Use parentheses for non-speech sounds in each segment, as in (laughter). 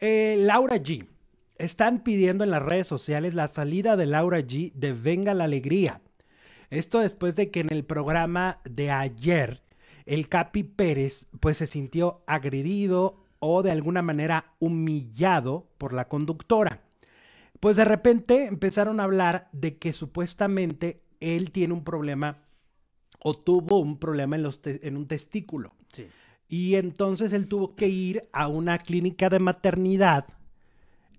Eh, Laura G. Están pidiendo en las redes sociales la salida de Laura G de Venga la Alegría. Esto después de que en el programa de ayer el Capi Pérez pues se sintió agredido o de alguna manera humillado por la conductora. Pues de repente empezaron a hablar de que supuestamente él tiene un problema o tuvo un problema en, los en un testículo. Sí. Y entonces él tuvo que ir a una clínica de maternidad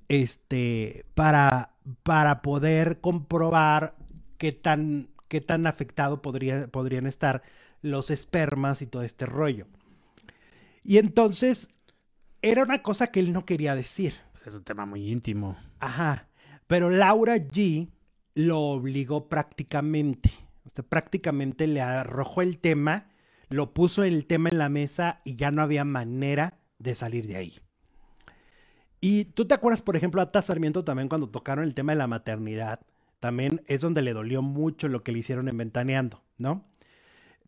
este, para, para poder comprobar qué tan, qué tan afectado podrían estar los espermas y todo este rollo. Y entonces era una cosa que él no quería decir. Pues es un tema muy íntimo. Ajá. Pero Laura G lo obligó prácticamente. O sea, prácticamente le arrojó el tema lo puso el tema en la mesa y ya no había manera de salir de ahí. Y tú te acuerdas, por ejemplo, a Taz Sarmiento también cuando tocaron el tema de la maternidad, también es donde le dolió mucho lo que le hicieron en Ventaneando, ¿no?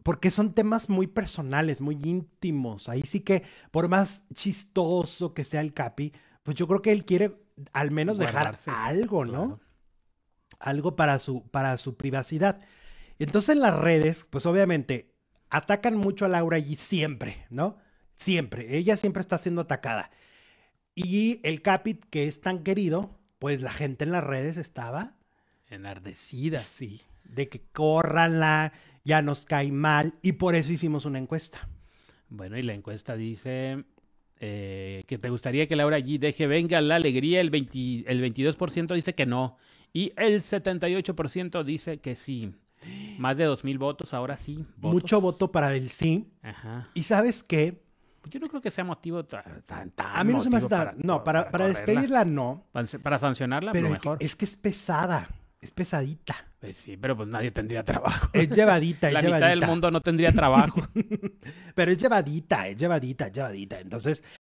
Porque son temas muy personales, muy íntimos. Ahí sí que, por más chistoso que sea el Capi, pues yo creo que él quiere al menos dejar algo, ¿no? Algo para su, para su privacidad. Entonces en las redes, pues obviamente atacan mucho a Laura y siempre, ¿no? Siempre. Ella siempre está siendo atacada. Y el Capit, que es tan querido, pues la gente en las redes estaba. Enardecida. Sí. De que córranla, ya nos cae mal. Y por eso hicimos una encuesta. Bueno, y la encuesta dice eh, que te gustaría que Laura G deje venga la alegría. El, el 22% dice que no. Y el 78% dice que sí. Más de dos mil votos, ahora sí. Mucho voto para el sí. Ajá. Y sabes qué? yo no creo que sea motivo tan, A mí no se me hace para, No, para, despedirla no. Para sancionarla, pero mejor. Es que es pesada. Es pesadita. Pues sí, pero pues nadie tendría trabajo. Es llevadita, es (laughs) La mitad del mundo no tendría trabajo. (laughs) pero es llevadita, es llevadita, es llevadita. Entonces,